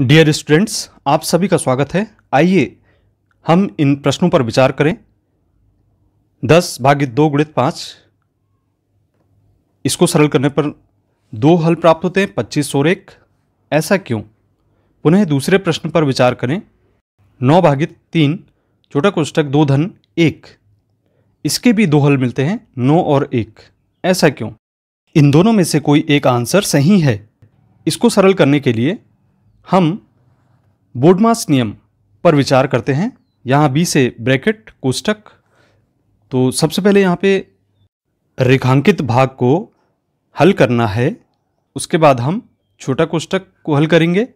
dear students आप सभी का स्वागत है आइए हम इन प्रश्नों पर विचार करें दस भाग्य दो गुणित पाँच इसको सरल करने पर दो हल प्राप्त होते हैं पच्चीस और एक ऐसा क्यों पुनः दूसरे प्रश्न पर विचार करें नौ भागित तीन छोटा कोष्टक दो धन एक इसके भी दो हल मिलते हैं नौ और एक ऐसा क्यों इन दोनों में से कोई एक आंसर सही है इसको सरल करने के लिए हम बोडमास नियम पर विचार करते हैं यहाँ बी से ब्रैकेट कोष्टक तो सबसे पहले यहाँ पे रेखांकित भाग को हल करना है उसके बाद हम छोटा कोष्टक को हल करेंगे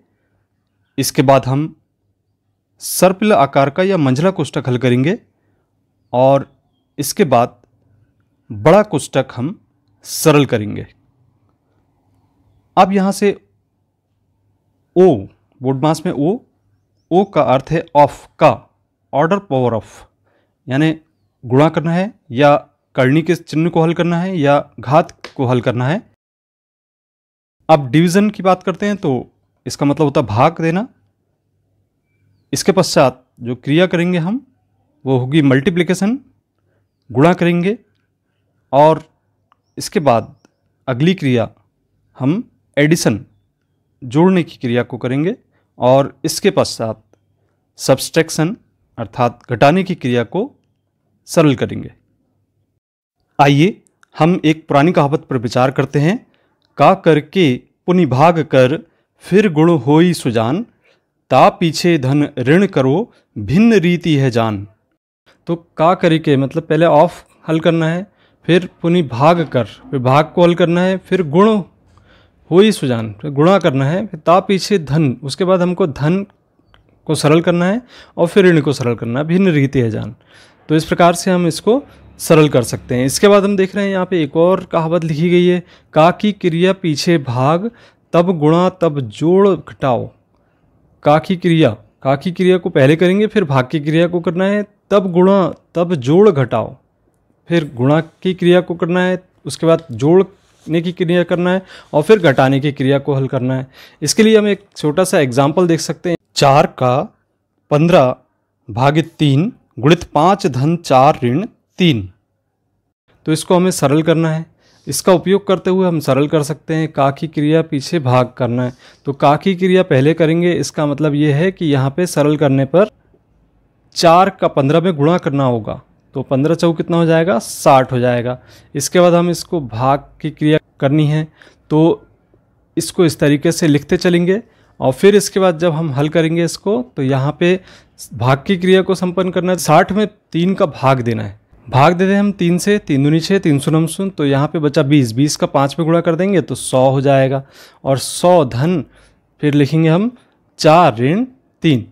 इसके बाद हम सर्पिल आकार का या मंझला कोष्टक हल करेंगे और इसके बाद बड़ा कोष्टक हम सरल करेंगे अब यहाँ से ओ मास में ओ ओ का अर्थ है ऑफ का ऑर्डर पावर ऑफ यानी गुणा करना है या करनी के चिन्ह को हल करना है या घात को हल करना है अब डिवीज़न की बात करते हैं तो इसका मतलब होता है भाग देना इसके पश्चात जो क्रिया करेंगे हम वो होगी मल्टीप्लिकेशन गुणा करेंगे और इसके बाद अगली क्रिया हम एडिशन जोड़ने की क्रिया को करेंगे और इसके पश्चात सब्सट्रैक्शन अर्थात घटाने की क्रिया को सरल करेंगे आइए हम एक पुरानी कहावत पर विचार करते हैं का करके पुनि भाग कर फिर गुण होई सुजान ता पीछे धन ऋण करो भिन्न रीति है जान तो का करके मतलब पहले ऑफ हल करना है फिर पुनि भाग कर फिर भाग को हल करना है फिर गुण हो ही सुजान गुणा करना है फिर ता पीछे धन उसके बाद हमको धन को सरल करना है और फिर ऋण को सरल करना है भिन्न रीति है जान तो इस प्रकार से हम इसको सरल कर सकते हैं इसके बाद हम देख रहे हैं यहाँ पे एक और कहावत लिखी गई है का की क्रिया पीछे भाग तब गुणा तब जोड़ घटाओ का की क्रिया का की क्रिया को पहले करेंगे फिर भाग की क्रिया को करना है तब गुणा तब जोड़ घटाओ फिर गुणा की क्रिया को करना है उसके बाद जोड़ जोड़ने की क्रिया करना है और फिर घटाने की क्रिया को हल करना है इसके लिए हम एक छोटा सा एग्जाम्पल देख सकते हैं चार का पंद्रह भागित तीन गुणित पाँच धन चार ऋण तीन तो इसको हमें सरल करना है इसका उपयोग करते हुए हम सरल कर सकते हैं का की क्रिया पीछे भाग करना है तो का की क्रिया पहले करेंगे इसका मतलब ये है कि यहाँ पे सरल करने पर चार का पंद्रह में गुणा करना होगा तो पंद्रह चौ कितना हो जाएगा साठ हो जाएगा इसके बाद हम इसको भाग की क्रिया करनी है तो इसको इस तरीके से लिखते चलेंगे और फिर इसके बाद जब हम हल करेंगे इसको तो यहाँ पे भाग की क्रिया को संपन्न करना है साठ में तीन का भाग देना है भाग देते हैं हम तीन से तीन दूनी छः तीन सौ सुन तो यहाँ पे बचा बीस बीस का पाँच में गुणा कर देंगे तो सौ हो जाएगा और सौ धन फिर लिखेंगे हम चार ऋण तीन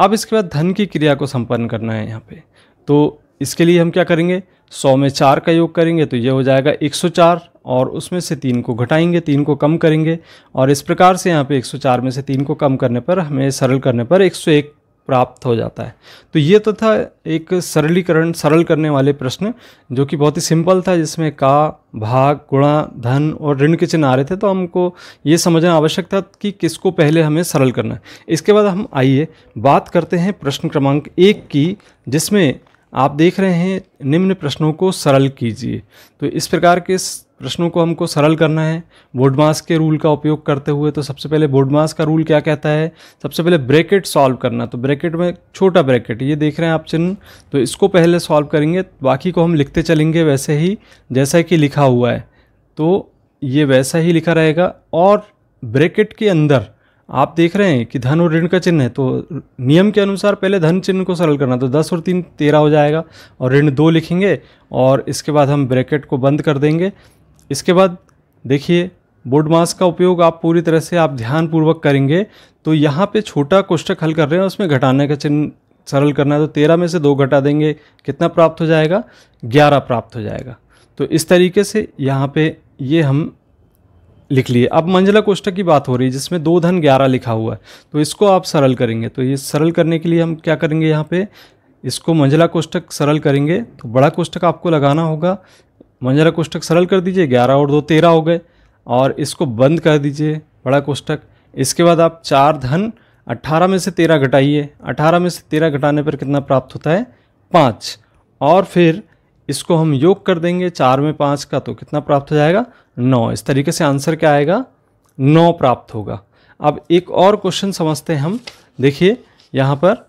अब इसके बाद धन की क्रिया को संपन्न करना है यहाँ पर तो इसके लिए हम क्या करेंगे सौ में चार का योग करेंगे तो ये हो जाएगा एक सौ चार और उसमें से तीन को घटाएंगे तीन को कम करेंगे और इस प्रकार से यहाँ पे 104 में से तीन को कम करने पर हमें सरल करने पर 101 प्राप्त हो जाता है तो ये तो था एक सरलीकरण सरल करने वाले प्रश्न जो कि बहुत ही सिंपल था जिसमें का भाग गुणा धन और ऋण के चिन्ह आ रहे थे तो हमको ये समझना आवश्यक था कि किसको पहले हमें सरल करना है इसके बाद हम आइए बात करते हैं प्रश्न क्रमांक एक की जिसमें आप देख रहे हैं निम्न प्रश्नों को सरल कीजिए तो इस प्रकार के प्रश्नों को हमको सरल करना है बोर्ड मास के रूल का उपयोग करते हुए तो सबसे पहले बोर्ड मास का रूल क्या कहता है सबसे पहले ब्रैकेट सॉल्व करना तो ब्रैकेट में छोटा ब्रैकेट ये देख रहे हैं आप चिन्ह तो इसको पहले सॉल्व करेंगे बाकी को हम लिखते चलेंगे वैसे ही जैसा कि लिखा हुआ है तो ये वैसा ही लिखा रहेगा और ब्रैकेट के अंदर आप देख रहे हैं कि धन और ऋण का चिन्ह है तो नियम के अनुसार पहले धन चिन्ह को सरल करना तो दस और तीन तेरह हो जाएगा और ऋण दो लिखेंगे और इसके बाद हम ब्रैकेट को बंद कर देंगे इसके बाद देखिए बोर्ड मास्क का उपयोग आप पूरी तरह से आप ध्यानपूर्वक करेंगे तो यहाँ पे छोटा कोष्टक हल कर रहे हैं उसमें घटाने का चिन्ह सरल करना है तो तेरह में से दो घटा देंगे कितना प्राप्त हो जाएगा ग्यारह प्राप्त हो जाएगा तो इस तरीके से यहाँ पे ये हम लिख लिए अब मंजिला कोष्ठक की बात हो रही है जिसमें दो धन ग्यारह लिखा हुआ है तो इसको आप सरल करेंगे तो ये सरल करने के लिए हम क्या करेंगे यहाँ पे इसको मंजिला कोष्ठक सरल करेंगे तो बड़ा कोष्ठक आपको लगाना होगा मंजिला कोष्ठक सरल कर दीजिए ग्यारह और दो तेरह हो गए और इसको बंद कर दीजिए बड़ा कोष्ठक इसके बाद आप चार धन अट्ठारह में से तेरह घटाइए अट्ठारह में से तेरह घटाने पर कितना प्राप्त होता है पाँच और फिर इसको हम योग कर देंगे चार में पाँच का तो कितना प्राप्त हो जाएगा नौ इस तरीके से आंसर क्या आएगा नौ प्राप्त होगा अब एक और क्वेश्चन समझते हैं हम देखिए यहाँ पर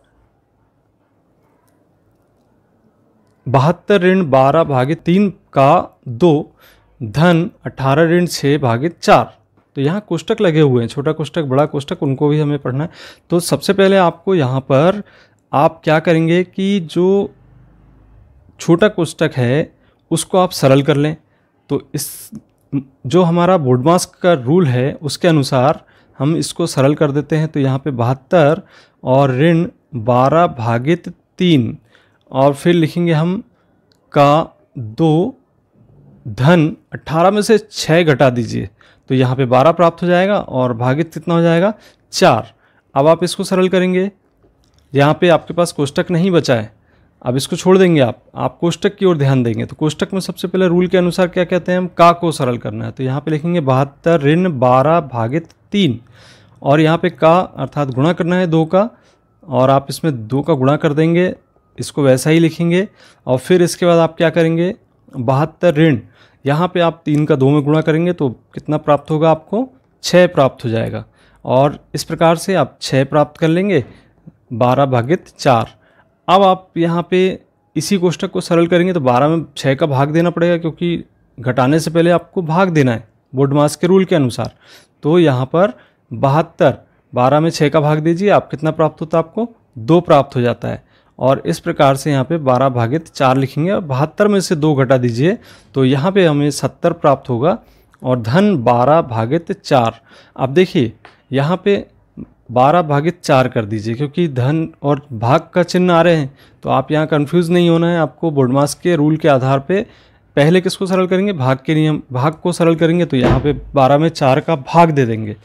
बहत्तर ऋण बारह भागे तीन का दो धन अठारह ऋण छः भागे चार तो यहाँ कोष्टक लगे हुए हैं छोटा कोष्टक बड़ा कोष्टक उनको भी हमें पढ़ना है तो सबसे पहले आपको यहाँ पर आप क्या करेंगे कि जो छोटा कोष्टक है उसको आप सरल कर लें तो इस जो हमारा बोर्ड मास्क का रूल है उसके अनुसार हम इसको सरल कर देते हैं तो यहाँ पे बहत्तर और ऋण बारह भागित तीन और फिर लिखेंगे हम का दो धन अट्ठारह में से छः घटा दीजिए तो यहाँ पे बारह प्राप्त हो जाएगा और भागित कितना हो जाएगा चार अब आप इसको सरल करेंगे यहाँ पे आपके पास कोष्टक नहीं बचा है अब इसको छोड़ देंगे आप आप कोष्टक की ओर ध्यान देंगे तो कोष्टक में सबसे पहले रूल के अनुसार क्या कहते हैं हम का को सरल करना है तो यहाँ पे लिखेंगे बहत्तर ऋण बारह भागित तीन और यहाँ पे का अर्थात गुणा करना है दो का और आप इसमें दो का गुणा कर देंगे इसको वैसा ही लिखेंगे और फिर इसके बाद आप क्या करेंगे बहत्तर ऋण यहाँ पर आप तीन का दो में गुणा करेंगे तो कितना प्राप्त होगा आपको छः प्राप्त हो जाएगा और इस प्रकार से आप छः प्राप्त कर लेंगे बारह भागित चार अब आप यहाँ पे इसी कोष्टक को सरल करेंगे तो बारह में छः का भाग देना पड़ेगा क्योंकि घटाने से पहले आपको भाग देना है बोर्ड मास के रूल के अनुसार तो यहाँ पर बहत्तर बारह में छः का भाग दीजिए आप कितना प्राप्त होता है आपको दो प्राप्त हो जाता है और इस प्रकार से यहाँ पे बारह भागित चार लिखेंगे और बहत्तर में से दो घटा दीजिए तो यहाँ पे हमें सत्तर प्राप्त होगा और धन बारह भागित चार अब देखिए यहाँ पे बारह भागित चार कर दीजिए क्योंकि धन और भाग का चिन्ह आ रहे हैं तो आप यहाँ कन्फ्यूज़ नहीं होना है आपको मास के रूल के आधार पर पहले किसको सरल करेंगे भाग के नियम भाग को सरल करेंगे तो यहाँ पे बारह में चार का भाग दे देंगे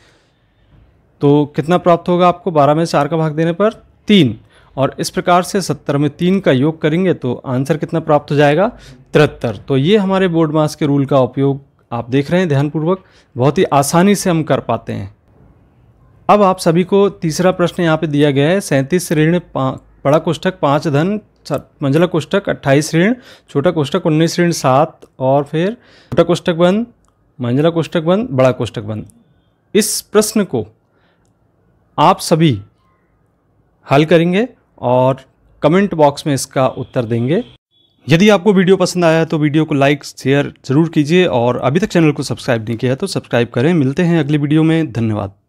तो कितना प्राप्त होगा आपको बारह में चार का भाग देने पर तीन और इस प्रकार से सत्तर में तीन का योग करेंगे तो आंसर कितना प्राप्त हो जाएगा तिहत्तर तो ये हमारे बोर्ड मास के रूल का उपयोग आप देख रहे हैं ध्यानपूर्वक बहुत ही आसानी से हम कर पाते हैं अब आप सभी को तीसरा प्रश्न यहाँ पे दिया गया है सैंतीस ऋण बड़ा कोष्ठक पाँच धन मंजिला कोष्ठक अट्ठाईस ऋण छोटा कोष्ठक उन्नीस ऋण सात और फिर छोटा कोष्ठक बंद मंजिला कोष्ठक बंद बड़ा कोष्ठक बंद इस प्रश्न को आप सभी हल करेंगे और कमेंट बॉक्स में इसका उत्तर देंगे यदि आपको वीडियो पसंद आया है तो वीडियो को लाइक शेयर ज़रूर कीजिए और अभी तक चैनल को सब्सक्राइब नहीं किया है तो सब्सक्राइब करें मिलते हैं अगली वीडियो में धन्यवाद